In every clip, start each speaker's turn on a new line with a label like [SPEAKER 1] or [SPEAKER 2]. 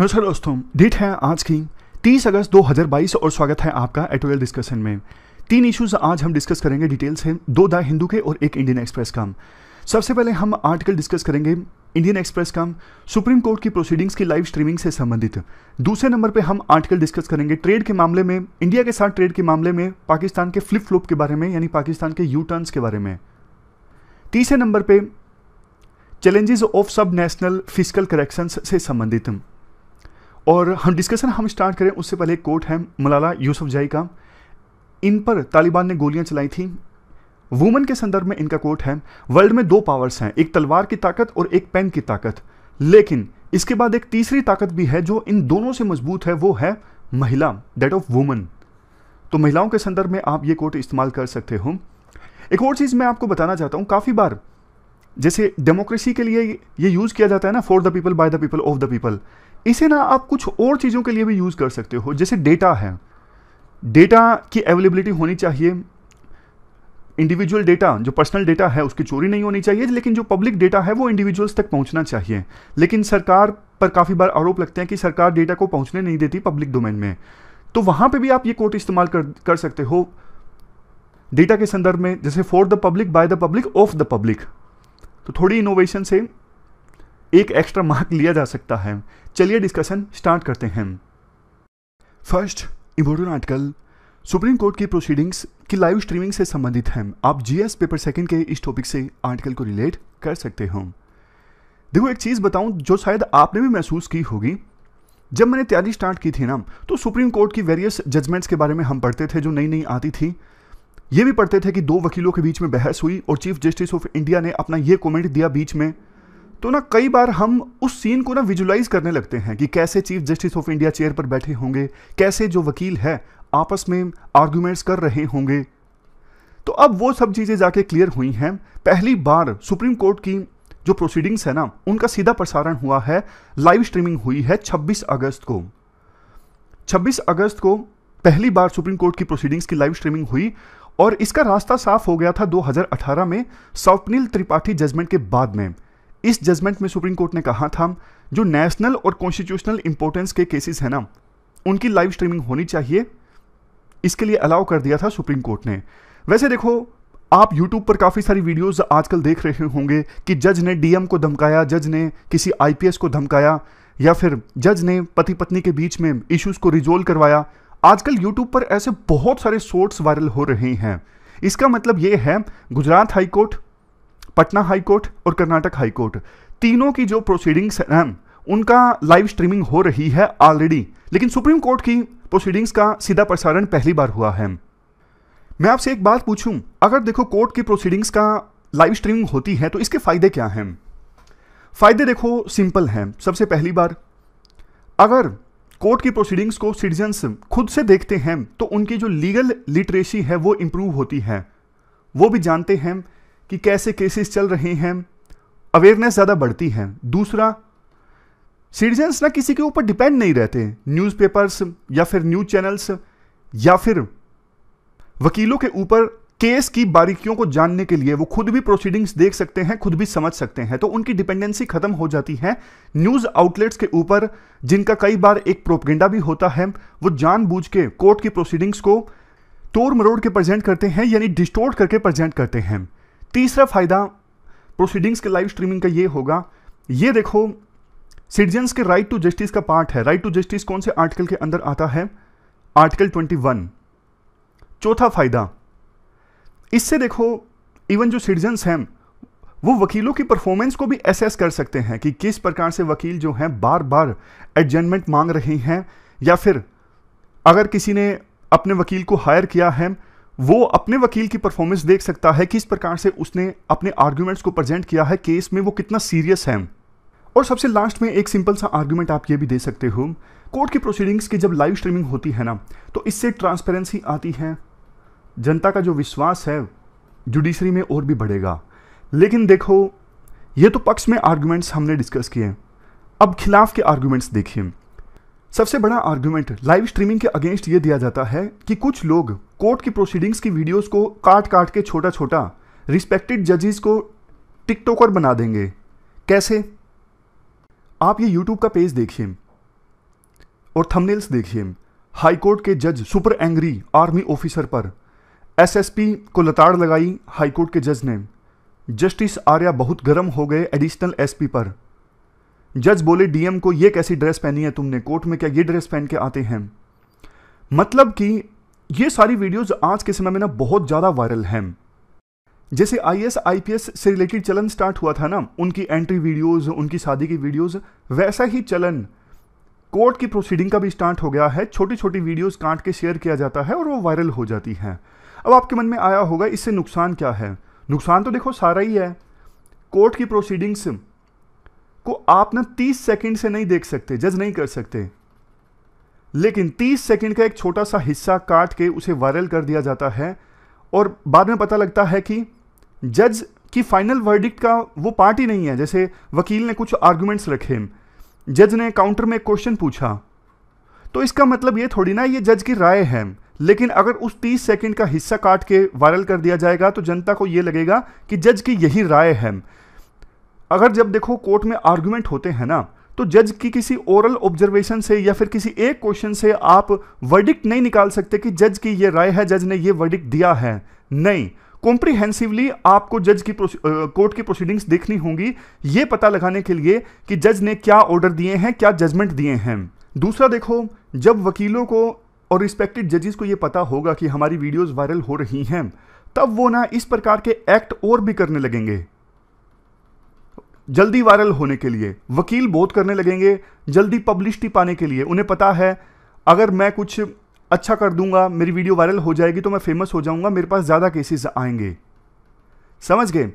[SPEAKER 1] नमस्कार दोस्तों डेट है आज की 30 अगस्त 2022 और स्वागत है आपका एटोरियल डिस्कशन में तीन इश्यूज आज हम डिस्कस करेंगे डिटेल से दो द हिंदू के और एक इंडियन एक्सप्रेस का सबसे पहले हम आर्टिकल डिस्कस करेंगे इंडियन एक्सप्रेस का सुप्रीम कोर्ट की प्रोसीडिंग्स की लाइव स्ट्रीमिंग से संबंधित दूसरे नंबर पर हम आर्टिकल डिस्कस करेंगे ट्रेड के मामले में इंडिया के साथ ट्रेड के मामले में पाकिस्तान के फ्लिप फ्लोप के बारे में यानी पाकिस्तान के यू टर्न्स के बारे में तीसरे नंबर पे challenges of sub national physical corrections से संबंधित और हम डिस्कशन हम स्टार्ट करें उससे पहले एक कोट है मलाला यूसुफजाई का इन पर तालिबान ने गोलियां चलाई थी वुमेन के संदर्भ में इनका कोट है वर्ल्ड में दो पावर्स हैं एक तलवार की ताकत और एक पेन की ताकत लेकिन इसके बाद एक तीसरी ताकत भी है जो इन दोनों से मजबूत है वो है महिला डेट ऑफ वुमेन तो महिलाओं के संदर्भ में आप ये कोट इस्तेमाल कर सकते हो एक और चीज़ मैं आपको बताना चाहता हूं काफ़ी बार जैसे डेमोक्रेसी के लिए ये यूज़ किया जाता है ना for the people by the people of the people इसे ना आप कुछ और चीज़ों के लिए भी यूज़ कर सकते हो जैसे डेटा है डेटा की अवेलेबिलिटी होनी चाहिए इंडिविजुअल डेटा जो पर्सनल डेटा है उसकी चोरी नहीं होनी चाहिए लेकिन जो पब्लिक डेटा है वो इंडिविजुअल्स तक पहुंचना चाहिए लेकिन सरकार पर काफ़ी बार आरोप लगते हैं कि सरकार डेटा को पहुंचने नहीं देती पब्लिक डोमेन में तो वहाँ पे भी आप ये कोर्ट इस्तेमाल कर कर सकते हो डेटा के संदर्भ में जैसे for the public by the public of the public तो थोड़ी इनोवेशन से एक एक्स्ट्रा मार्क लिया जा सकता है चलिए डिस्कशन स्टार्ट करते हैं first important article supreme court की प्रोसीडिंग्स की लाइव स्ट्रीमिंग से संबंधित हैं आप जीएस पेपर सेकंड के इस टॉपिक से आर्टिकल को रिलेट कर सकते हो देखो एक चीज़ बताऊं जो शायद आपने भी महसूस की होगी जब मैंने तैयारी स्टार्ट की थी ना तो सुप्रीम कोर्ट की वेरियस जजमेंट्स के बारे में हम पढ़ते थे जो नई नई आती थी ये भी पढ़ते थे कि दो वकीलों के बीच में बहस हुई और चीफ जस्टिस ऑफ इंडिया ने अपना ये कमेंट दिया बीच में तो ना कई बार हम उस सीन को ना विजुलाइज करने लगते हैं कि कैसे chief justice of India chair पर बैठे होंगे कैसे जो वकील है आपस में आर्ग्यूमेंट्स कर रहे होंगे तो अब वो सब चीज़ें जाके क्लियर हुई हैं पहली बार सुप्रीम कोर्ट की जो प्रोसीडिंग्स है ना उनका सीधा प्रसारण हुआ है लाइव स्ट्रीमिंग हुई है 26 अगस्त को 26 अगस्त को पहली बार सुप्रीम कोर्ट की प्रोसीडिंग्स की लाइव स्ट्रीमिंग हुई और इसका रास्ता साफ हो गया था 2018 में स्वप्निल त्रिपाठी जजमेंट के बाद में इस जजमेंट में सुप्रीम कोर्ट ने कहा था जो नेशनल और कॉन्स्टिट्यूशनल इंपोर्टेंस के केसेस हैं ना उनकी लाइव स्ट्रीमिंग होनी चाहिए इसके लिए अलाउ कर दिया था सुप्रीम कोर्ट ने वैसे देखो आप YouTube पर काफ़ी सारी वीडियोस आजकल देख रहे होंगे कि जज ने डीएम को धमकाया जज ने किसी आईपीएस को धमकाया या फिर जज ने पति पत्नी के बीच में इश्यूज़ को रिजोल्व करवाया आजकल यूट्यूब पर ऐसे बहुत सारे शॉर्ट्स वायरल हो रहे हैं इसका मतलब ये है गुजरात हाईकोर्ट पटना हाईकोर्ट और कर्नाटक हाईकोर्ट तीनों की जो प्रोसीडिंग्स हैं उनका लाइव स्ट्रीमिंग हो रही है ऑलरेडी लेकिन सुप्रीम कोर्ट की प्रोसीडिंग्स का सीधा प्रसारण पहली बार हुआ है मैं आपसे एक बात पूछूं अगर देखो कोर्ट की प्रोसीडिंग्स का लाइव स्ट्रीमिंग होती है तो इसके फायदे क्या हैं फायदे देखो सिंपल हैं सबसे पहली बार अगर कोर्ट की प्रोसीडिंग्स को सिटीजन्स खुद से देखते हैं तो उनकी जो लीगल लिटरेसी है वो इम्प्रूव होती है वो भी जानते हैं कि कैसे केसेस चल रहे हैं अवेयरनेस ज़्यादा बढ़ती है दूसरा सिटीजन्स ना किसी के ऊपर डिपेंड नहीं रहते न्यूज़पेपर्स या फिर न्यूज़ चैनल्स या फिर वकीलों के ऊपर केस की बारीकियों को जानने के लिए वो खुद भी प्रोसीडिंग्स देख सकते हैं खुद भी समझ सकते हैं तो उनकी डिपेंडेंसी खत्म हो जाती है न्यूज़ आउटलेट्स के ऊपर जिनका कई बार एक प्रोपगेंडा भी होता है वो जानबूझ के कोर्ट की प्रोसीडिंग्स को तोड़ मरोड़ के प्रेजेंट करते हैं यानी डिस्टोर्ट करके प्रेजेंट करते हैं तीसरा फायदा प्रोसीडिंग्स के लाइव स्ट्रीमिंग का ये होगा ये देखो सिटीजन्स के राइट टू जस्टिस का पार्ट है राइट टू जस्टिस कौन से आर्टिकल के अंदर आता है आर्टिकल ट्वेंटी चौथा फायदा इससे देखो इवन जो सिटीजन्स हैं वो वकीलों की परफॉर्मेंस को भी असेस कर सकते हैं कि किस प्रकार से वकील जो हैं बार बार एडजमेंट मांग रहे हैं या फिर अगर किसी ने अपने वकील को हायर किया है वो अपने वकील की परफॉर्मेंस देख सकता है किस प्रकार से उसने अपने आर्ग्यूमेंट्स को प्रेजेंट किया है केस में वो कितना सीरियस है और सबसे लास्ट में एक सिंपल सा आर्ग्यूमेंट आप ये भी दे सकते हो कोर्ट की प्रोसीडिंग्स की जब लाइव स्ट्रीमिंग होती है ना तो इससे ट्रांसपेरेंसी आती है जनता का जो विश्वास है जुडिशरी में और भी बढ़ेगा लेकिन देखो ये तो पक्ष में आर्ग्यूमेंट्स हमने डिस्कस किए अब खिलाफ के आर्ग्यूमेंट्स देखिए सबसे बड़ा आर्ग्यूमेंट लाइव स्ट्रीमिंग के अगेंस्ट ये दिया जाता है कि कुछ लोग कोर्ट की प्रोसीडिंग्स की वीडियोस को काट काट के छोटा छोटा रिस्पेक्टेड जजेस को टिकटॉकर बना देंगे कैसे आप ये यूट्यूब का पेज देखिए और थंबनेल्स देखिए हाई कोर्ट के जज सुपर एंग्री आर्मी ऑफिसर पर एसएसपी को लताड़ लगाई हाईकोर्ट के जज ने जस्टिस आर्या बहुत गर्म हो गए एडिशनल एसपी पर जज बोले डीएम को ये कैसी ड्रेस पहनी है तुमने कोर्ट में क्या ये ड्रेस पहन के आते हैं मतलब कि ये सारी वीडियोस आज के समय में ना बहुत ज़्यादा वायरल हैं जैसे आईएएस आईपीएस से रिलेटेड चलन स्टार्ट हुआ था ना उनकी एंट्री वीडियोस उनकी शादी की वीडियोस वैसा ही चलन कोर्ट की प्रोसीडिंग का भी स्टार्ट हो गया है छोटी छोटी वीडियोस काट के शेयर किया जाता है और वो वायरल हो जाती हैं अब आपके मन में आया होगा इससे नुकसान क्या है नुकसान तो देखो सारा ही है कोर्ट की प्रोसीडिंग्स को आप ना 30 सेकंड से नहीं देख सकते जज नहीं कर सकते लेकिन 30 सेकंड का एक छोटा सा हिस्सा काट के उसे वायरल कर दिया जाता है और बाद में पता लगता है कि जज की फाइनल वर्डिक्ट का वो पार्ट ही नहीं है जैसे वकील ने कुछ आर्ग्यूमेंट्स रखे जज ने काउंटर में क्वेश्चन पूछा तो इसका मतलब ये थोड़ी ना ये जज की राय है लेकिन अगर उस 30 सेकंड का हिस्सा काट के वायरल कर दिया जाएगा तो जनता को यह लगेगा कि जज की यही राय है अगर जब देखो कोर्ट में आर्ग्यूमेंट होते हैं ना तो जज की किसी ओरल ऑब्जर्वेशन से या फिर किसी एक क्वेश्चन से आप वर्डिक्ट नहीं निकाल सकते कि जज की यह राय है जज ने यह वर्डिक्ट दिया है नहीं कॉम्प्रिहेंसिवली आपको जज की कोर्ट की प्रोसीडिंग्स देखनी होंगी ये पता लगाने के लिए कि जज ने क्या ऑर्डर दिए हैं क्या जजमेंट दिए हैं दूसरा देखो जब वकीलों को और रिस्पेक्टेड जजेस को ये पता होगा कि हमारी वीडियोस वायरल हो रही हैं तब वो ना इस प्रकार के एक्ट और भी करने लगेंगे जल्दी वायरल होने के लिए वकील बहुत करने लगेंगे जल्दी पब्लिशिटी पाने के लिए उन्हें पता है अगर मैं कुछ अच्छा कर दूंगा मेरी वीडियो वायरल हो जाएगी तो मैं फेमस हो जाऊंगा मेरे पास ज़्यादा केसेस आएंगे समझ गए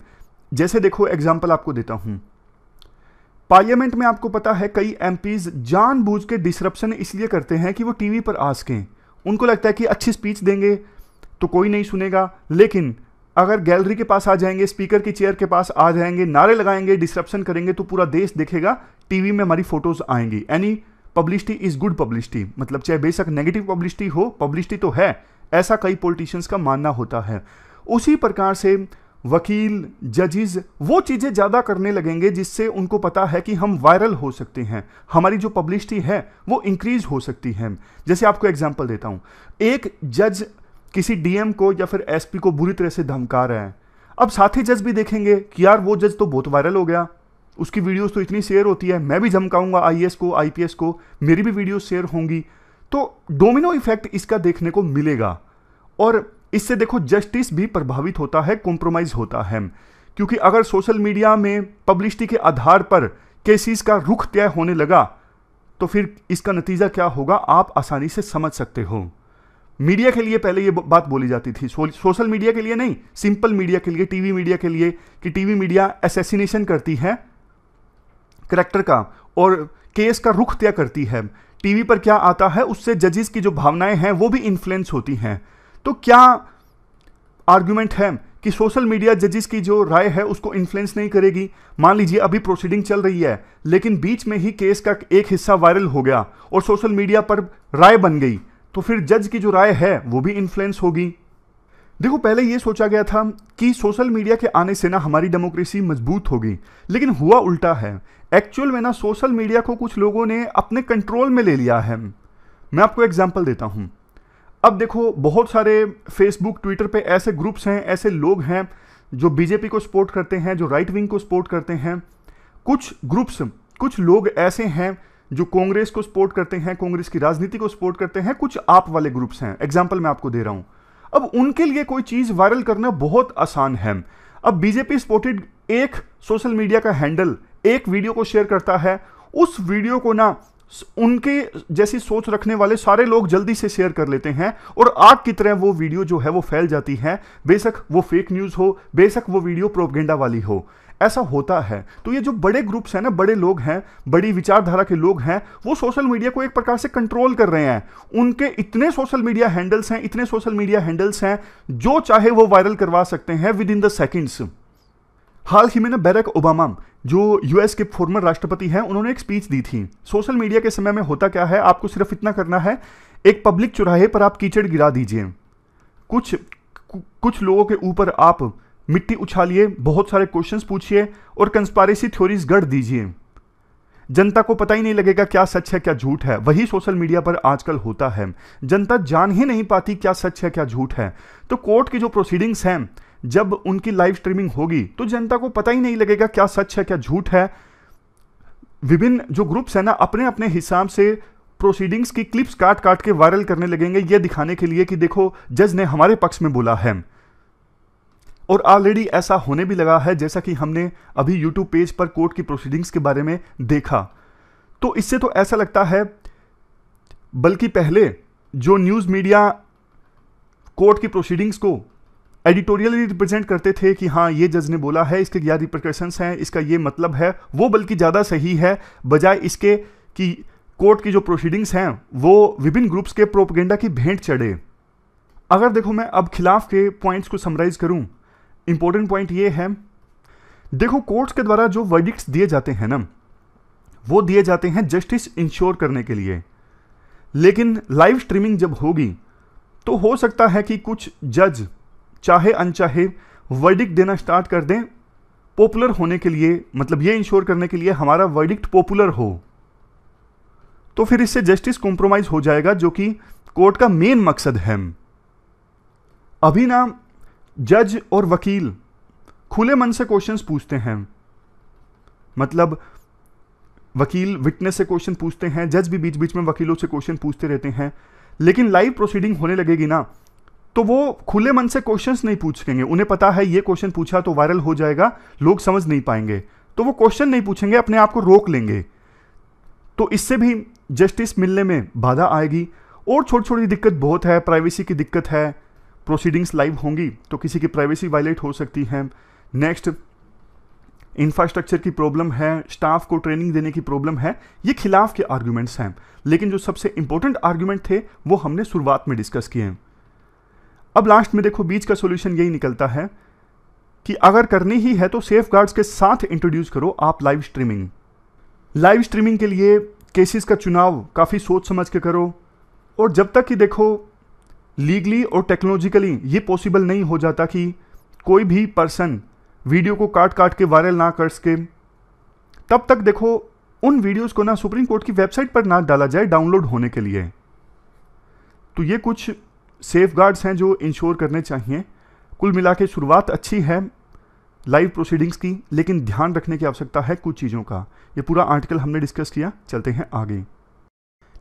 [SPEAKER 1] जैसे देखो एग्जाम्पल आपको देता हूँ पार्लियामेंट में आपको पता है कई एम जानबूझ के डिसरप्शन इसलिए करते हैं कि वो टीवी पर आ सकें उनको लगता है कि अच्छी स्पीच देंगे तो कोई नहीं सुनेगा लेकिन अगर गैलरी के पास आ जाएंगे स्पीकर की चेयर के पास आ जाएंगे नारे लगाएंगे डिस्क्रप्शन करेंगे तो पूरा देश देखेगा टीवी में हमारी फोटोज आएंगी any publicity is good publicity मतलब चाहे बेशक नेगेटिव पब्लिसिटी हो पब्लिसिटी तो है ऐसा कई पॉलिटिशियंस का मानना होता है उसी प्रकार से वकील जजेस वो चीज़ें ज़्यादा करने लगेंगे जिससे उनको पता है कि हम वायरल हो सकते हैं हमारी जो पब्लिसिटी है वो इंक्रीज हो सकती है जैसे आपको एग्जांपल देता हूँ एक जज किसी डीएम को या फिर एसपी को बुरी तरह से धमका रहा है अब साथी जज भी देखेंगे कि यार वो जज तो बहुत वायरल हो गया उसकी वीडियोस तो इतनी शेयर होती है मैं भी धमकाऊंगा आई को आई को मेरी भी वीडियोस शेयर होंगी तो डोमिनो इफेक्ट इसका देखने को मिलेगा और इससे देखो जस्टिस भी प्रभावित होता है कॉम्प्रोमाइज होता है क्योंकि अगर सोशल मीडिया में पब्लिसिटी के आधार पर केसेस का रुख तय होने लगा तो फिर इसका नतीजा क्या होगा आप आसानी से समझ सकते हो मीडिया के लिए पहले ये बात बोली जाती थी सोशल मीडिया के लिए नहीं सिंपल मीडिया के लिए टीवी मीडिया के लिए कि टीवी मीडिया एसेसिनेशन करती है करेक्टर का और केस का रुख तय करती है टीवी पर क्या आता है उससे जजेस की जो भावनाएं हैं वो भी इन्फ्लुएंस होती हैं तो क्या आर्ग्यूमेंट है कि सोशल मीडिया जजेस की जो राय है उसको इन्फ्लुएंस नहीं करेगी मान लीजिए अभी प्रोसीडिंग चल रही है लेकिन बीच में ही केस का एक हिस्सा वायरल हो गया और सोशल मीडिया पर राय बन गई तो फिर जज की जो राय है वो भी इन्फ्लुएंस होगी देखो पहले ये सोचा गया था कि सोशल मीडिया के आने से ना हमारी डेमोक्रेसी मजबूत होगी लेकिन हुआ उल्टा है एक्चुअल में ना सोशल मीडिया को कुछ लोगों ने अपने कंट्रोल में ले लिया है मैं आपको एग्जाम्पल देता हूँ अब देखो बहुत सारे फेसबुक ट्विटर पे ऐसे ग्रुप्स हैं ऐसे लोग हैं जो बीजेपी को सपोर्ट करते हैं जो राइट विंग को सपोर्ट करते हैं कुछ ग्रुप्स कुछ लोग ऐसे हैं जो कांग्रेस को सपोर्ट करते हैं कांग्रेस की राजनीति को सपोर्ट करते हैं कुछ आप वाले ग्रुप्स हैं एग्जाम्पल मैं आपको दे रहा हूँ अब उनके लिए कोई चीज़ वायरल करना बहुत आसान है अब बीजेपी सपोर्टेड एक सोशल मीडिया का हैंडल एक वीडियो को शेयर करता है उस वीडियो को ना उनके जैसी सोच रखने वाले सारे लोग जल्दी से शेयर कर लेते हैं और आग की तरह वो वीडियो जो है वो फैल जाती है बेशक वो फेक न्यूज़ हो बेशक वो वीडियो प्रोपगेंडा वाली हो ऐसा होता है तो ये जो बड़े ग्रुप्स हैं ना बड़े लोग हैं बड़ी विचारधारा के लोग हैं वो सोशल मीडिया को एक प्रकार से कंट्रोल कर रहे हैं उनके इतने सोशल मीडिया हैंडल्स हैं इतने सोशल मीडिया हैंडल्स हैं जो चाहे वो वायरल करवा सकते हैं विद इन द सेकेंड्स हाल ही में ना बैरक ओबामा जो यूएस के फॉर्मर राष्ट्रपति हैं उन्होंने एक स्पीच दी थी सोशल मीडिया के समय में होता क्या है आपको सिर्फ इतना करना है एक पब्लिक चौराहे पर आप कीचड़ गिरा दीजिए कुछ कुछ लोगों के ऊपर आप मिट्टी उछालिए बहुत सारे क्वेश्चंस पूछिए और कंस्पायरेसी थ्योरीज गढ़ दीजिए जनता को पता ही नहीं लगेगा क्या सच है क्या झूठ है वही सोशल मीडिया पर आजकल होता है जनता जान ही नहीं पाती क्या सच है क्या झूठ है तो कोर्ट की जो प्रोसीडिंग्स हैं जब उनकी लाइव स्ट्रीमिंग होगी तो जनता को पता ही नहीं लगेगा क्या सच है क्या झूठ है विभिन्न जो ग्रुप्स हैं ना अपने अपने हिसाब से प्रोसीडिंग्स की क्लिप्स काट काट के वायरल करने लगेंगे यह दिखाने के लिए कि देखो जज ने हमारे पक्ष में बोला है और ऑलरेडी ऐसा होने भी लगा है जैसा कि हमने अभी यूट्यूब पेज पर कोर्ट की प्रोसीडिंग्स के बारे में देखा तो इससे तो ऐसा लगता है बल्कि पहले जो न्यूज़ मीडिया कोर्ट की प्रोसीडिंग्स को एडिटोरियली रिप्रेजेंट करते थे कि हाँ ये जज ने बोला है इसके क्या रिप्रिकॉशंस हैं इसका ये मतलब है वो बल्कि ज़्यादा सही है बजाय इसके कि कोर्ट की जो प्रोसीडिंग्स हैं वो विभिन्न ग्रुप्स के प्रोपगेंडा की भेंट चढ़े अगर देखो मैं अब खिलाफ के पॉइंट्स को समराइज करूं इंपॉर्टेंट पॉइंट ये है देखो कोर्ट्स के द्वारा जो वर्डिक्ट्स दिए जाते हैं ना वो दिए जाते हैं जस्टिस इंश्योर करने के लिए लेकिन लाइव स्ट्रीमिंग जब होगी तो हो सकता है कि कुछ जज चाहे अनचाहे वर्डिक्ट देना स्टार्ट कर दें पॉपुलर होने के लिए मतलब ये इंश्योर करने के लिए हमारा वर्डिक्ट पॉपुलर हो तो फिर इससे जस्टिस कॉम्प्रोमाइज हो जाएगा जो कि कोर्ट का मेन मकसद है अभी ना जज और वकील खुले मन से क्वेश्चंस पूछते हैं मतलब वकील विटनेस से क्वेश्चन पूछते हैं जज भी बीच बीच में वकीलों से क्वेश्चन पूछते रहते हैं लेकिन लाइव प्रोसीडिंग होने लगेगी ना तो वो खुले मन से क्वेश्चंस नहीं पूछेंगे उन्हें पता है ये क्वेश्चन पूछा तो वायरल हो जाएगा लोग समझ नहीं पाएंगे तो वो क्वेश्चन नहीं पूछेंगे अपने आप को रोक लेंगे तो इससे भी जस्टिस मिलने में बाधा आएगी और छोटी छोटी दिक्कत बहुत है प्राइवेसी की दिक्कत है प्रोसीडिंग्स लाइव होंगी तो किसी की प्राइवेसी वायलेट हो सकती है नेक्स्ट इंफ्रास्ट्रक्चर की प्रॉब्लम है स्टाफ को ट्रेनिंग देने की प्रॉब्लम है ये खिलाफ के आर्ग्यूमेंट्स हैं लेकिन जो सबसे इंपॉर्टेंट आर्ग्यूमेंट थे वो हमने शुरुआत में डिस्कस किए हैं अब लास्ट में देखो बीच का सोल्यूशन यही निकलता है कि अगर करनी ही है तो सेफ गार्ड्स के साथ इंट्रोड्यूस करो आप लाइव स्ट्रीमिंग लाइव स्ट्रीमिंग के लिए केसेस का चुनाव काफ़ी सोच समझ के करो और जब तक कि देखो लीगली और टेक्नोलॉजिकली ये पॉसिबल नहीं हो जाता कि कोई भी पर्सन वीडियो को काट काट के वायरल ना कर सके तब तक देखो उन वीडियोस को ना सुप्रीम कोर्ट की वेबसाइट पर ना डाला जाए डाउनलोड होने के लिए तो ये कुछ सेफ हैं जो इंश्योर करने चाहिए कुल मिला के शुरुआत अच्छी है लाइव प्रोसीडिंग्स की लेकिन ध्यान रखने की आवश्यकता है कुछ चीज़ों का ये पूरा आर्टिकल हमने डिस्कस किया चलते हैं आगे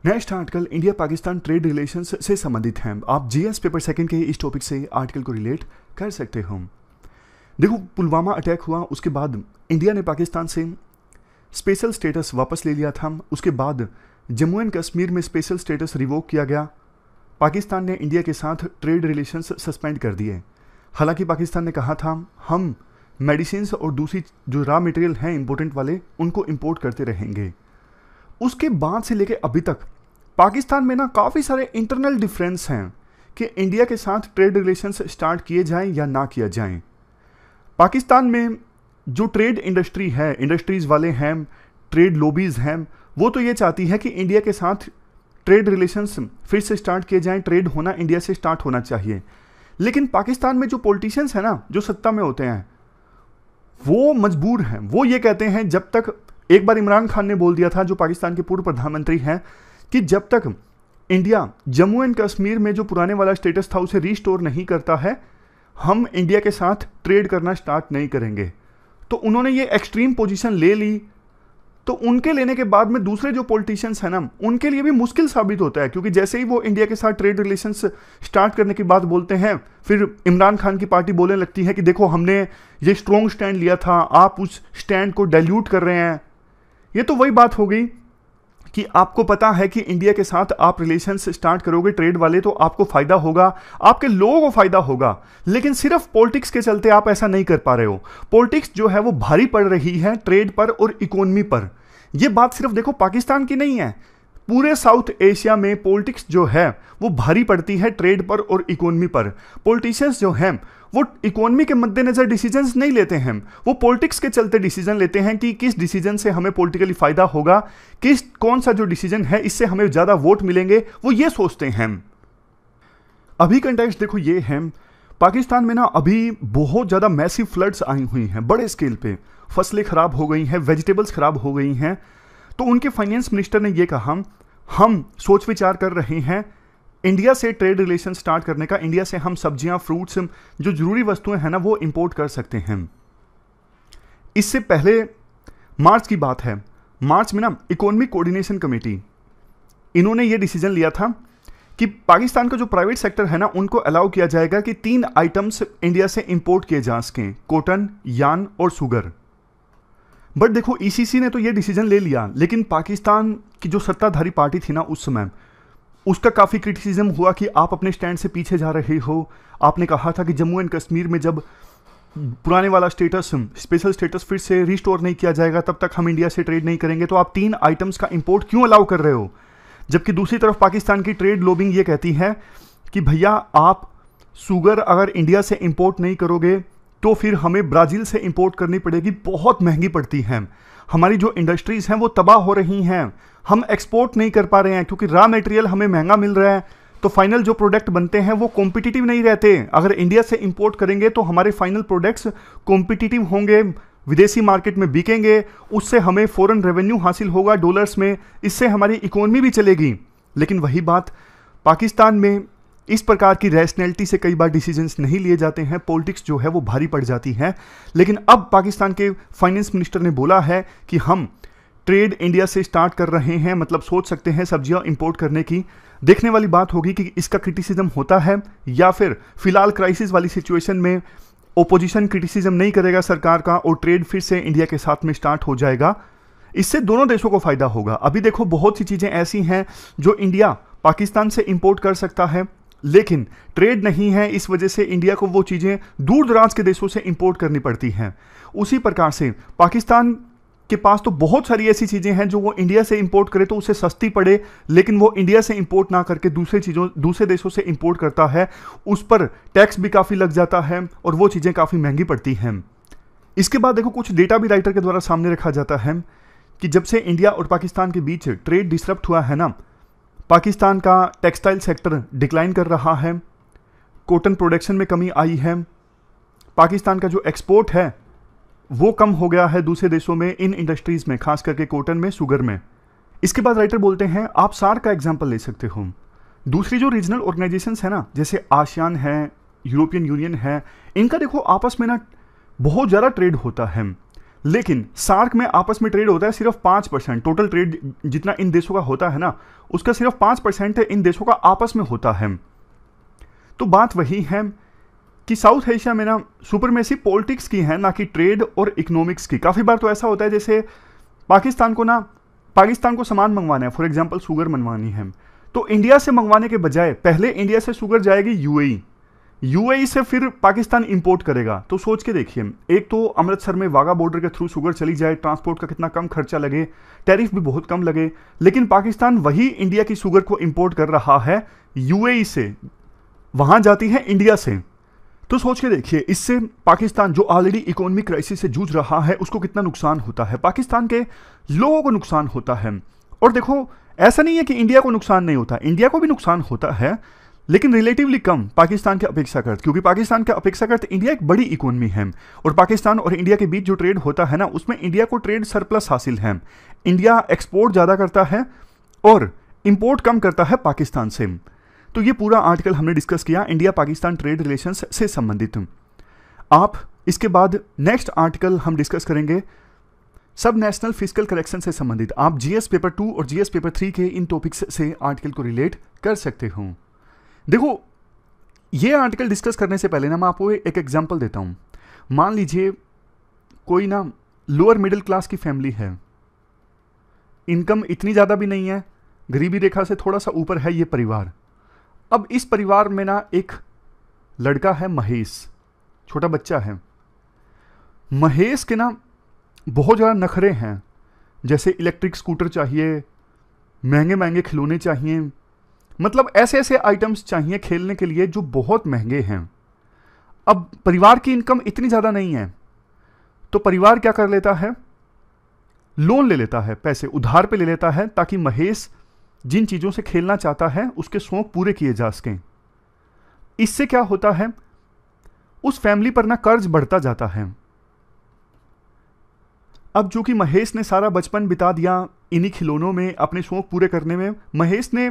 [SPEAKER 1] next article India Pakistan trade relations से संबंधित हैं आप जीएस पेपर सेकंड के इस टॉपिक से आर्टिकल को रिलेट कर सकते हो देखो पुलवामा अटैक हुआ उसके बाद इंडिया ने पाकिस्तान से स्पेशल स्टेटस वापस ले लिया था उसके बाद जम्मू एंड कश्मीर में स्पेशल स्टेटस रिवोक किया गया पाकिस्तान ने इंडिया के साथ ट्रेड रिलेशंस सस्पेंड कर दिए हालांकि पाकिस्तान ने कहा था हम मेडिसिन और दूसरी जो रॉ मटेरियल हैं इम्पोर्टेंट वाले उनको इम्पोर्ट करते रहेंगे उसके बाद से लेकर अभी तक पाकिस्तान में ना काफ़ी सारे इंटरनल डिफरेंस हैं कि इंडिया के साथ ट्रेड रिलेशंस स्टार्ट किए जाएं या ना किया जाएं पाकिस्तान में जो ट्रेड इंडस्ट्री है इंडस्ट्रीज़ वाले हैं ट्रेड लोबीज़ हैं वो तो ये चाहती है कि इंडिया के साथ ट्रेड रिलेशंस फिर से स्टार्ट किए जाएं ट्रेड होना इंडिया से स्टार्ट होना चाहिए लेकिन पाकिस्तान में जो पॉलिटिशियंस हैं ना जो सत्ता में होते हैं वो मजबूर हैं वो ये कहते हैं जब तक एक बार इमरान खान ने बोल दिया था जो पाकिस्तान के पूर्व प्रधानमंत्री हैं कि जब तक इंडिया जम्मू एंड कश्मीर में जो पुराने वाला स्टेटस था उसे रिस्टोर नहीं करता है हम इंडिया के साथ ट्रेड करना स्टार्ट नहीं करेंगे तो उन्होंने ये एक्सट्रीम पोजीशन ले ली तो उनके लेने के बाद में दूसरे जो पॉलिटिशियंस हैं ना उनके लिए भी मुश्किल साबित होता है क्योंकि जैसे ही वो इंडिया के साथ ट्रेड रिलेशंस स्टार्ट करने की बात बोलते हैं फिर इमरान खान की पार्टी बोलने लगती है कि देखो हमने ये स्ट्रॉन्ग स्टैंड लिया था आप उस स्टैंड को डायल्यूट कर रहे हैं ये तो वही बात हो गई कि आपको पता है कि इंडिया के साथ आप रिलेशन स्टार्ट करोगे ट्रेड वाले तो आपको फायदा होगा आपके लोगों को फायदा होगा लेकिन सिर्फ पॉलिटिक्स के चलते आप ऐसा नहीं कर पा रहे हो पॉलिटिक्स जो है वो भारी पड़ रही है ट्रेड पर और इकोनमी पर यह बात सिर्फ देखो पाकिस्तान की नहीं है पूरे साउथ एशिया में पॉलिटिक्स जो है वो भारी पड़ती है ट्रेड पर और इकोनमी पर पॉलिटिशियंस जो हैं वो इकोनॉमी के मद्देनजर डिसीजन नहीं लेते हैं वो पॉलिटिक्स के चलते डिसीजन लेते हैं कि किस डिसीजन से हमें पॉलिटिकली फ़ायदा होगा किस कौन सा जो डिसीजन है इससे हमें ज़्यादा वोट मिलेंगे वो ये सोचते हैं अभी कंटेक्स देखो ये है पाकिस्तान में ना अभी बहुत ज़्यादा मैसिव फ्लड्स आई हुई हैं बड़े स्केल पे फसलें ख़राब हो गई हैं वेजिटेबल्स ख़राब हो गई हैं तो उनके फाइनेंस मिनिस्टर ने ये कहा हम सोच विचार कर रहे हैं इंडिया से ट्रेड रिलेशन स्टार्ट करने का इंडिया से हम सब्जियां फ्रूट्स जो ज़रूरी वस्तुएं हैं ना वो इम्पोर्ट कर सकते हैं इससे पहले मार्च की बात है मार्च में ना इकोनॉमिक कोऑर्डिनेशन कमेटी इन्होंने ये डिसीजन लिया था कि पाकिस्तान का जो प्राइवेट सेक्टर है ना उनको अलाउ किया जाएगा कि तीन आइटम्स इंडिया से इंपोर्ट किए जा सकें कॉटन यान और सुगर बट देखो ईसीसी e ने तो ये डिसीजन ले लिया लेकिन पाकिस्तान की जो सत्ताधारी पार्टी थी ना उस समय उसका काफ़ी क्रिटिसिज्म हुआ कि आप अपने स्टैंड से पीछे जा रहे हो आपने कहा था कि जम्मू एंड कश्मीर में जब पुराने वाला स्टेटस स्पेशल स्टेटस फिर से रिस्टोर नहीं किया जाएगा तब तक हम इंडिया से ट्रेड नहीं करेंगे तो आप तीन आइटम्स का इंपोर्ट क्यों अलाउ कर रहे हो जबकि दूसरी तरफ पाकिस्तान की ट्रेड लोबिंग ये कहती है कि भैया आप शुगर अगर इंडिया से इंपोर्ट नहीं करोगे तो फिर हमें ब्राज़ील से इंपोर्ट करनी पड़ेगी बहुत महंगी पड़ती हैं हमारी जो इंडस्ट्रीज़ हैं वो तबाह हो रही हैं हम एक्सपोर्ट नहीं कर पा रहे हैं क्योंकि रॉ मटेरियल हमें महंगा मिल रहा है तो फाइनल जो प्रोडक्ट बनते हैं वो कॉम्पिटिटिव नहीं रहते अगर इंडिया से इम्पोर्ट करेंगे तो हमारे फाइनल प्रोडक्ट्स कॉम्पिटिटिव होंगे विदेशी मार्केट में बिकेंगे उससे हमें फ़ॉरन रेवेन्यू हासिल होगा डॉलर्स में इससे हमारी इकोनॉमी भी चलेगी लेकिन वही बात पाकिस्तान में इस प्रकार की रैशनैलिटी से कई बार डिसीजंस नहीं लिए जाते हैं पॉलिटिक्स जो है वो भारी पड़ जाती है लेकिन अब पाकिस्तान के फाइनेंस मिनिस्टर ने बोला है कि हम ट्रेड इंडिया से स्टार्ट कर रहे हैं मतलब सोच सकते हैं सब्जियां इंपोर्ट करने की देखने वाली बात होगी कि इसका क्रिटिसिज्म होता है या फिर फिलहाल क्राइसिस वाली सिचुएशन में ओपोजिशन क्रिटिसिज्म नहीं करेगा सरकार का और ट्रेड फिर से इंडिया के साथ में स्टार्ट हो जाएगा इससे दोनों देशों को फ़ायदा होगा अभी देखो बहुत सी चीज़ें ऐसी हैं जो इंडिया पाकिस्तान से इम्पोर्ट कर सकता है लेकिन ट्रेड नहीं है इस वजह से इंडिया को वो चीज़ें दूर दराज के देशों से इम्पोर्ट करनी पड़ती हैं उसी प्रकार से पाकिस्तान के पास तो बहुत सारी ऐसी चीज़ें हैं जो वो इंडिया से इंपोर्ट करे तो उसे सस्ती पड़े लेकिन वो इंडिया से इंपोर्ट ना करके दूसरे चीज़ों दूसरे देशों से इंपोर्ट करता है उस पर टैक्स भी काफ़ी लग जाता है और वो चीज़ें काफ़ी महंगी पड़ती हैं इसके बाद देखो कुछ डेटा भी राइटर के द्वारा सामने रखा जाता है कि जब से इंडिया और पाकिस्तान के बीच ट्रेड डिस्टर्ब हुआ है ना पाकिस्तान का टेक्सटाइल सेक्टर डिक्लाइन कर रहा है कॉटन प्रोडक्शन में कमी आई है पाकिस्तान का जो एक्सपोर्ट है वो कम हो गया है दूसरे देशों में इन इंडस्ट्रीज़ में खास करके कॉटन में शुगर में इसके बाद राइटर बोलते हैं आप सार का एग्जाम्पल ले सकते हो दूसरी जो रीजनल ऑर्गेनाइजेशन है ना जैसे आसियान है यूरोपियन यूनियन है इनका देखो आपस में ना बहुत ज़्यादा ट्रेड होता है लेकिन सार्क में आपस में ट्रेड होता है सिर्फ पाँच परसेंट टोटल ट्रेड जितना इन देशों का होता है ना उसका सिर्फ पाँच परसेंट इन देशों का आपस में होता है तो बात वही है कि साउथ एशिया में ना सुपरमेसी पॉलिटिक्स की है ना कि ट्रेड और इकोनॉमिक्स की काफ़ी बार तो ऐसा होता है जैसे पाकिस्तान को ना पाकिस्तान को सामान मंगवाना है फॉर एग्जाम्पल शुगर मंगवानी है तो इंडिया से मंगवाने के बजाय पहले इंडिया से शुगर जाएगी यूएई यूएई से फिर पाकिस्तान इंपोर्ट करेगा तो सोच के देखिए एक तो अमृतसर में वाघा बॉर्डर के थ्रू शुगर चली जाए ट्रांसपोर्ट का कितना कम खर्चा लगे टैरिफ भी बहुत कम लगे लेकिन पाकिस्तान वही इंडिया की शुगर को इंपोर्ट कर रहा है यूएई से वहां जाती है इंडिया से तो सोच के देखिए इससे पाकिस्तान जो ऑलरेडी इकोनॉमिक क्राइसिस से जूझ रहा है उसको कितना नुकसान होता है पाकिस्तान के लोगों को नुकसान होता है और देखो ऐसा नहीं है कि इंडिया को नुकसान नहीं होता इंडिया को भी नुकसान होता है लेकिन रिलेटिवली कम पाकिस्तान के अपेक्षाकृत क्योंकि पाकिस्तान के अपेक्षाकृत इंडिया एक बड़ी इकोनॉमी है और पाकिस्तान और इंडिया के बीच जो ट्रेड होता है ना उसमें इंडिया को ट्रेड सरप्लस हासिल है इंडिया एक्सपोर्ट ज़्यादा करता है और इम्पोर्ट कम करता है पाकिस्तान से तो ये पूरा आर्टिकल हमने डिस्कस किया इंडिया पाकिस्तान ट्रेड रिलेशन से संबंधित आप इसके बाद नेक्स्ट आर्टिकल हम डिस्कस करेंगे सब नेशनल फिजिकल करेक्शन से संबंधित आप जीएस पेपर टू और जीएस पेपर थ्री के इन टॉपिक्स से आर्टिकल को रिलेट कर सकते हो देखो ये आर्टिकल डिस्कस करने से पहले ना मैं आपको एक एग्जाम्पल देता हूँ मान लीजिए कोई ना लोअर मिडिल क्लास की फैमिली है इनकम इतनी ज़्यादा भी नहीं है गरीबी रेखा से थोड़ा सा ऊपर है ये परिवार अब इस परिवार में ना एक लड़का है महेश छोटा बच्चा है महेश के ना बहुत ज़्यादा नखरे हैं जैसे इलेक्ट्रिक स्कूटर चाहिए महंगे महंगे खिलौने चाहिए मतलब ऐसे ऐसे आइटम्स चाहिए खेलने के लिए जो बहुत महंगे हैं अब परिवार की इनकम इतनी ज़्यादा नहीं है तो परिवार क्या कर लेता है लोन ले लेता है पैसे उधार पे ले लेता है ताकि महेश जिन चीज़ों से खेलना चाहता है उसके शौक पूरे किए जा सकें इससे क्या होता है उस फैमिली पर ना कर्ज बढ़ता जाता है अब जो कि महेश ने सारा बचपन बिता दिया इन्हीं खिलौनों में अपने शौक पूरे करने में महेश ने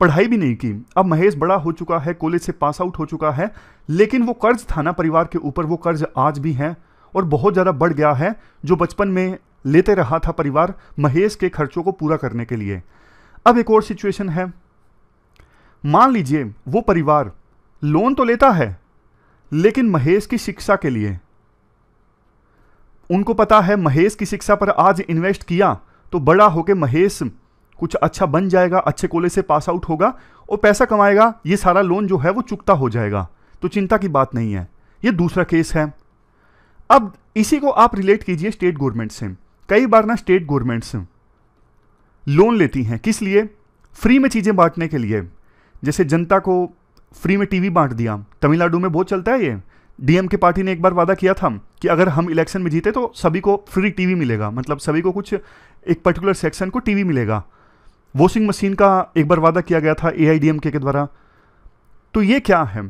[SPEAKER 1] पढ़ाई भी नहीं की अब महेश बड़ा हो चुका है कॉलेज से पास आउट हो चुका है लेकिन वो कर्ज था ना परिवार के ऊपर वो कर्ज आज भी है और बहुत ज़्यादा बढ़ गया है जो बचपन में लेते रहा था परिवार महेश के खर्चों को पूरा करने के लिए अब एक और सिचुएशन है मान लीजिए वो परिवार लोन तो लेता है लेकिन महेश की शिक्षा के लिए उनको पता है महेश की शिक्षा पर आज इन्वेस्ट किया तो बड़ा होकर महेश कुछ अच्छा बन जाएगा अच्छे कॉलेज से पास आउट होगा और पैसा कमाएगा ये सारा लोन जो है वो चुकता हो जाएगा तो चिंता की बात नहीं है ये दूसरा केस है अब इसी को आप रिलेट कीजिए स्टेट गवर्नमेंट से कई बार ना स्टेट गवर्नमेंट्स लोन लेती हैं किस लिए फ्री में चीज़ें बांटने के लिए जैसे जनता को फ्री में टीवी बांट दिया तमिलनाडु में बहुत चलता है ये डीएम के पार्टी ने एक बार वादा किया था कि अगर हम इलेक्शन में जीते तो सभी को फ्री टीवी मिलेगा मतलब सभी को कुछ एक पर्टिकुलर सेक्शन को टीवी मिलेगा वॉशिंग मशीन का एक बार वादा किया गया था एआईडीएमके के द्वारा तो ये क्या है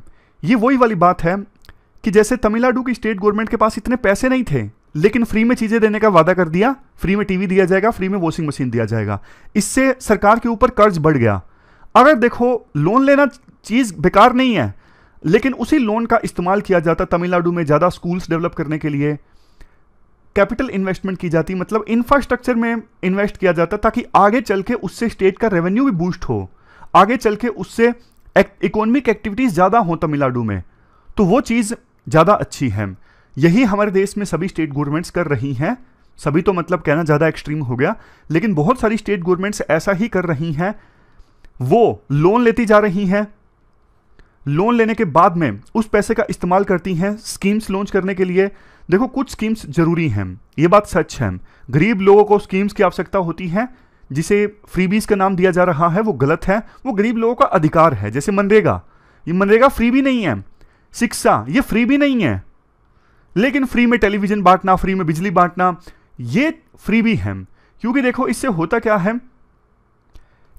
[SPEAKER 1] ये वही वाली बात है कि जैसे तमिलनाडु की स्टेट गवर्नमेंट के पास इतने पैसे नहीं थे लेकिन फ्री में चीज़ें देने का वादा कर दिया फ्री में टीवी दिया जाएगा फ्री में वॉशिंग मशीन दिया जाएगा इससे सरकार के ऊपर कर्ज बढ़ गया अगर देखो लोन लेना चीज़ बेकार नहीं है लेकिन उसी लोन का इस्तेमाल किया जाता तमिलनाडु में ज़्यादा स्कूल्स डेवलप करने के लिए कैपिटल इन्वेस्टमेंट की जाती मतलब इंफ्रास्ट्रक्चर में इन्वेस्ट किया जाता ताकि आगे चल के उससे स्टेट का रेवेन्यू भी बूस्ट हो आगे चल के उससे इकोनॉमिक एक्टिविटीज़ ज़्यादा हो तमिलनाडु में तो वो चीज़ ज़्यादा अच्छी है यही हमारे देश में सभी स्टेट गवर्नमेंट्स कर रही हैं सभी तो मतलब कहना ज़्यादा एक्सट्रीम हो गया लेकिन बहुत सारी स्टेट गवर्नमेंट्स ऐसा ही कर रही हैं वो लोन लेती जा रही हैं लोन लेने के बाद में उस पैसे का इस्तेमाल करती हैं स्कीम्स लॉन्च करने के लिए देखो कुछ स्कीम्स जरूरी हैं ये बात सच है गरीब लोगों को स्कीम्स की आवश्यकता होती है जिसे फ्रीबीज का नाम दिया जा रहा है वो गलत है वो गरीब लोगों का अधिकार है जैसे मनरेगा ये मनरेगा फ्री भी नहीं है शिक्षा ये फ्री भी नहीं है लेकिन फ्री में टेलीविजन बांटना फ्री में बिजली बांटना ये फ्री भी है क्योंकि देखो इससे होता क्या है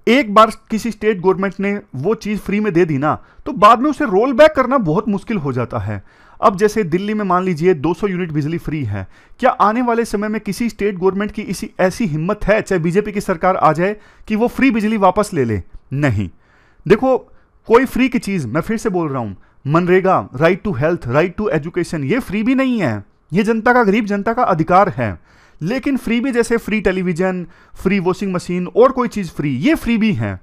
[SPEAKER 1] एक बार किसी स्टेट गवर्नमेंट ने वो चीज़ फ्री में दे दी ना तो बाद में उसे रोल बैक करना बहुत मुश्किल हो जाता है अब जैसे दिल्ली में मान लीजिए 200 यूनिट बिजली फ्री है क्या आने वाले समय में किसी स्टेट गवर्नमेंट की इसी ऐसी हिम्मत है चाहे बीजेपी की सरकार आ जाए कि वो फ्री बिजली वापस ले ले नहीं देखो कोई फ्री की चीज़ मैं फिर से बोल रहा हूं MNREGA right to health right to education ये फ्री भी नहीं है ये जनता का गरीब जनता का अधिकार है लेकिन फ्री भी जैसे free television free washing machine और कोई चीज़ फ्री ये फ्री भी हैं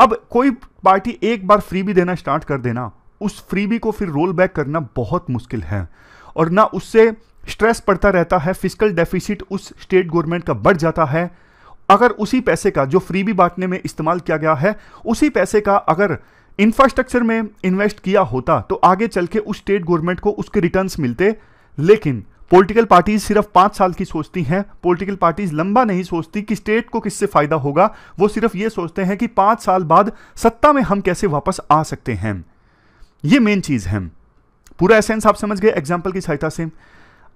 [SPEAKER 1] अब कोई पार्टी एक बार फ्री भी देना स्टार्ट कर देना उस फ्री भी को फिर रोल बैक करना बहुत मुश्किल है और ना उससे स्ट्रेस पड़ता रहता है फिजिकल डेफिसिट उस स्टेट गवर्नमेंट का बढ़ जाता है अगर उसी पैसे का जो फ्री भी बांटने में इस्तेमाल किया गया है उसी पैसे का अगर इंफ्रास्ट्रक्चर में इन्वेस्ट किया होता तो आगे चल के उस स्टेट गवर्नमेंट को उसके रिटर्न मिलते लेकिन पॉलिटिकल पार्टीज सिर्फ पांच साल की सोचती हैं पॉलिटिकल पार्टीज लंबा नहीं सोचती कि स्टेट को किससे फायदा होगा वो सिर्फ ये सोचते हैं कि पांच साल बाद सत्ता में हम कैसे वापस आ सकते हैं ये मेन चीज़ है पूरा एसेंस आप समझ गए एग्जाम्पल की सहायता से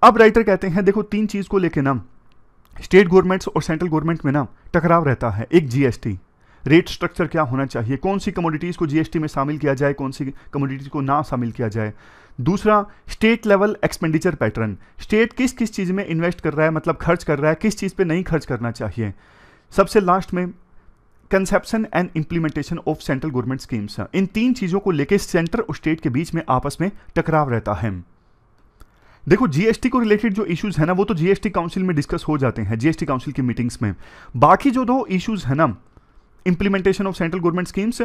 [SPEAKER 1] अब राइटर कहते हैं देखो तीन चीज़ को लेकर ना स्टेट गवर्नमेंट्स और सेंट्रल गवर्नमेंट में ना टकराव रहता है एक जीएसटी रेट स्ट्रक्चर क्या होना चाहिए कौन सी कमोडिटीज़ को जीएसटी में शामिल किया जाए कौन सी कमोडिटीज़ को ना शामिल किया जाए दूसरा state level expenditure pattern state किस किस चीज़ में इन्वेस्ट कर रहा है मतलब खर्च कर रहा है किस चीज़ पर नहीं खर्च करना चाहिए सबसे लास्ट में conception and implementation of central government schemes इन तीन चीज़ों को लेकर सेंटर और स्टेट के बीच में आपस में टकराव रहता है देखो जीएसटी को रिलेटेड जो इश्यूज है ना वो तो जीएसटी काउंसिल में डिस्कस हो जाते हैं जीएसटी काउंसिल की मीटिंग्स में बाकी जो दो इश्यूज है ना implementation of central government schemes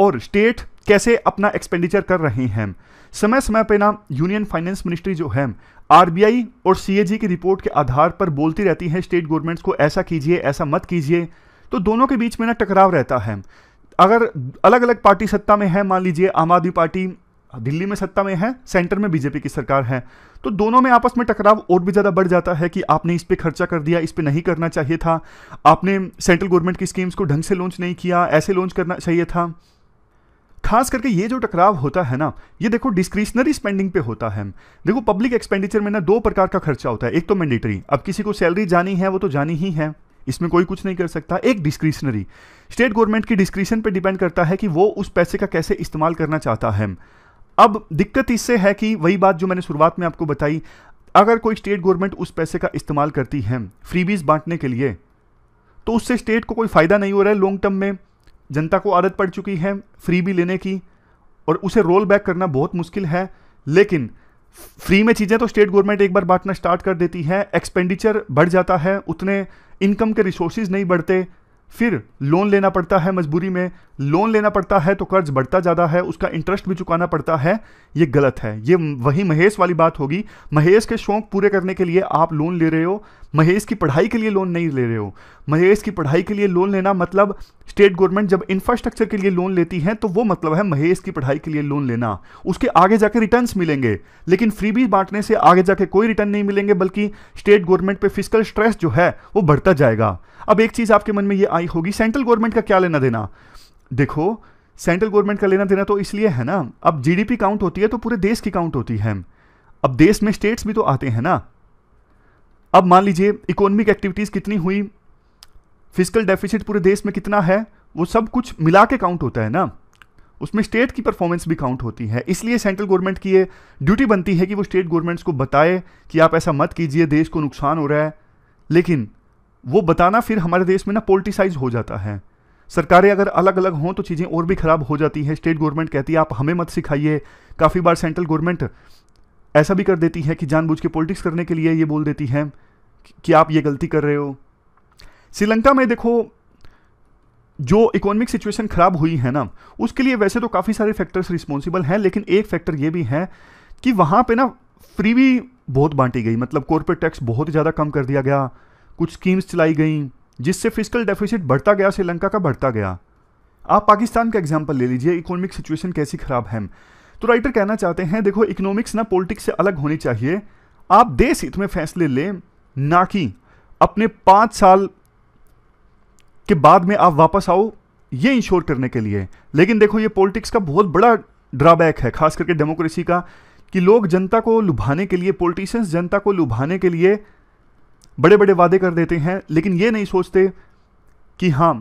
[SPEAKER 1] और स्टेट कैसे अपना एक्सपेंडिचर कर रहे हैं समय समय पर ना यूनियन फाइनेंस मिनिस्ट्री जो है आरबीआई और सीएजी की रिपोर्ट के आधार पर बोलती रहती है स्टेट गवर्नमेंट्स को ऐसा कीजिए ऐसा मत कीजिए तो दोनों के बीच में ना टकराव रहता है अगर अलग अलग पार्टी सत्ता में है मान लीजिए आम आदमी पार्टी दिल्ली में सत्ता में है सेंटर में बीजेपी की सरकार है तो दोनों में आपस में टकराव और भी ज़्यादा बढ़ जाता है कि आपने इस पर खर्चा कर दिया इस पर नहीं करना चाहिए था आपने सेंट्रल गवर्नमेंट की स्कीम्स को ढंग से लॉन्च नहीं किया ऐसे लॉन्च करना चाहिए था खास करके ये जो टकराव होता है ना ये देखो डिस्क्रिशनरी स्पेंडिंग पे होता है देखो पब्लिक एक्सपेंडिचर में ना दो प्रकार का खर्चा होता है एक तो मैंडेटरी अब किसी को सैलरी जानी है वो तो जानी ही है इसमें कोई कुछ नहीं कर सकता एक डिस्क्रिशनरी स्टेट गवर्नमेंट की डिस्क्रिशन पे डिपेंड करता है कि वो उस पैसे का कैसे इस्तेमाल करना चाहता है अब दिक्कत इससे है कि वही बात जो मैंने शुरुआत में आपको बताई अगर कोई स्टेट गवर्नमेंट उस पैसे का इस्तेमाल करती है फ्रीबीज बांटने के लिए तो उससे स्टेट को कोई फ़ायदा नहीं हो रहा है लॉन्ग टर्म में जनता को आदत पड़ चुकी है फ्री भी लेने की और उसे रोल बैक करना बहुत मुश्किल है लेकिन फ्री में चीज़ें तो स्टेट गवर्नमेंट एक बार बांटना स्टार्ट कर देती है एक्सपेंडिचर बढ़ जाता है उतने इनकम के रिसोर्सेज नहीं बढ़ते फिर लोन लेना पड़ता है मजबूरी में लोन लेना पड़ता है तो कर्ज बढ़ता ज़्यादा है उसका इंटरेस्ट भी चुकाना पड़ता है ये गलत है ये वही महेश वाली बात होगी महेश के शौक़ पूरे करने के लिए आप लोन ले रहे हो महेश की पढ़ाई के लिए लोन नहीं ले रहे हो महेश की पढ़ाई के लिए लोन लेना मतलब स्टेट गवर्नमेंट जब इंफ्रास्ट्रक्चर के लिए लोन लेती है तो वो मतलब है महेश की पढ़ाई के लिए लोन लेना उसके आगे जाके रिटर्न्स मिलेंगे लेकिन फ्रीबीज बांटने से आगे जाके कोई रिटर्न नहीं मिलेंगे बल्कि स्टेट गवर्नमेंट पे फिजिकल स्ट्रेस जो है वो बढ़ता जाएगा अब एक चीज़ आपके मन में ये आई होगी सेंट्रल गवर्नमेंट का क्या लेना देना देखो सेंट्रल गवर्नमेंट का लेना देना तो इसलिए है ना अब जीडीपी काउंट होती है तो पूरे देश की काउंट होती है अब देश में स्टेट्स भी तो आते हैं ना अब मान लीजिए इकोनॉमिक एक्टिविटीज़ कितनी हुई फिजिकल डेफिसिट पूरे देश में कितना है वो सब कुछ मिला के काउंट होता है ना उसमें स्टेट की परफॉर्मेंस भी काउंट होती है इसलिए सेंट्रल गवर्नमेंट की ये ड्यूटी बनती है कि वो स्टेट गवर्नमेंट्स को बताए कि आप ऐसा मत कीजिए देश को नुकसान हो रहा है लेकिन वो बताना फिर हमारे देश में ना पोलिटिसाइज हो जाता है सरकारें अगर अलग अलग हों तो चीज़ें और भी ख़राब हो जाती हैं स्टेट गवर्नमेंट कहती है आप हमें मत सिखाइए काफ़ी बार सेंट्रल गवर्नमेंट ऐसा भी कर देती है कि जानबूझ के पॉलिटिक्स करने के लिए ये बोल देती है कि आप ये गलती कर रहे हो श्रीलंका में देखो जो इकोनॉमिक सिचुएशन ख़राब हुई है ना उसके लिए वैसे तो काफ़ी सारे फैक्टर्स रिस्पॉन्सिबल हैं लेकिन एक फैक्टर ये भी है कि वहाँ पे ना फ्री भी बहुत बांटी गई मतलब कॉरपोरेट टैक्स बहुत ज़्यादा कम कर दिया गया कुछ स्कीम्स चलाई गई जिससे फिजिकल डेफिसिट बढ़ता गया श्रीलंका का बढ़ता गया आप पाकिस्तान का एग्जाम्पल ले लीजिए इकोनॉमिक सिचुएशन कैसी ख़राब है तो राइटर कहना चाहते हैं देखो इकोनॉमिक्स ना पॉलिटिक्स से अलग होनी चाहिए आप देश हित में फैसले लें ना कि अपने पाँच साल के बाद में आप वापस आओ ये इंश्योर करने के लिए लेकिन देखो ये पॉलिटिक्स का बहुत बड़ा ड्रॉबैक है खास करके डेमोक्रेसी का कि लोग जनता को लुभाने के लिए पॉलिटिशियंस जनता को लुभाने के लिए बड़े बड़े वादे कर देते हैं लेकिन ये नहीं सोचते कि हाँ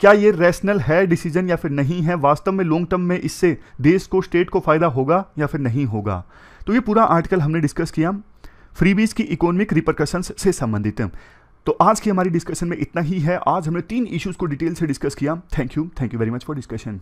[SPEAKER 1] क्या ये रैशनल है डिसीजन या फिर नहीं है वास्तव में लॉन्ग टर्म में इससे देश को स्टेट को फ़ायदा होगा या फिर नहीं होगा तो ये पूरा आर्टिकल हमने डिस्कस किया फ्रीबीज की इकोनॉमिक रिपरकशंस से संबंधित तो आज की हमारी डिस्कशन में इतना ही है आज हमने तीन इश्यूज को डिटेल से डिस्कस किया thank you thank you very much for discussion